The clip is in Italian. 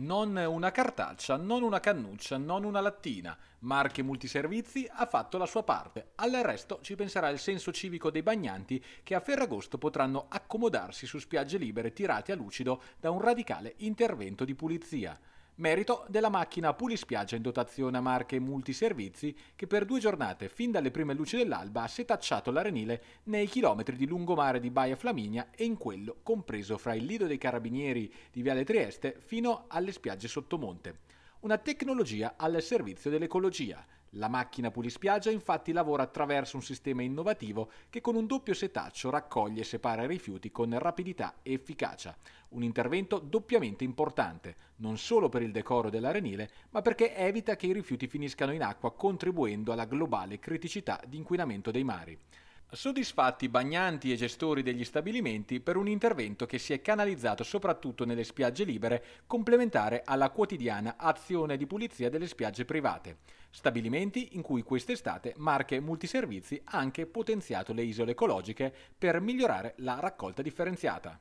Non una cartaccia, non una cannuccia, non una lattina. Marche Multiservizi ha fatto la sua parte. Al resto ci penserà il senso civico dei bagnanti che a Ferragosto potranno accomodarsi su spiagge libere tirate a lucido da un radicale intervento di pulizia merito della macchina pulispiaggia in dotazione a marche multiservizi che per due giornate, fin dalle prime luci dell'alba, ha setacciato l'arenile nei chilometri di lungomare di Baia Flaminia e in quello compreso fra il Lido dei Carabinieri di Viale Trieste fino alle spiagge sottomonte una tecnologia al servizio dell'ecologia. La macchina pulispiaggia infatti lavora attraverso un sistema innovativo che con un doppio setaccio raccoglie e separa i rifiuti con rapidità e efficacia. Un intervento doppiamente importante, non solo per il decoro dell'arenile, ma perché evita che i rifiuti finiscano in acqua contribuendo alla globale criticità di inquinamento dei mari. Soddisfatti bagnanti e gestori degli stabilimenti per un intervento che si è canalizzato soprattutto nelle spiagge libere, complementare alla quotidiana azione di pulizia delle spiagge private. Stabilimenti in cui quest'estate Marche Multiservizi ha anche potenziato le isole ecologiche per migliorare la raccolta differenziata.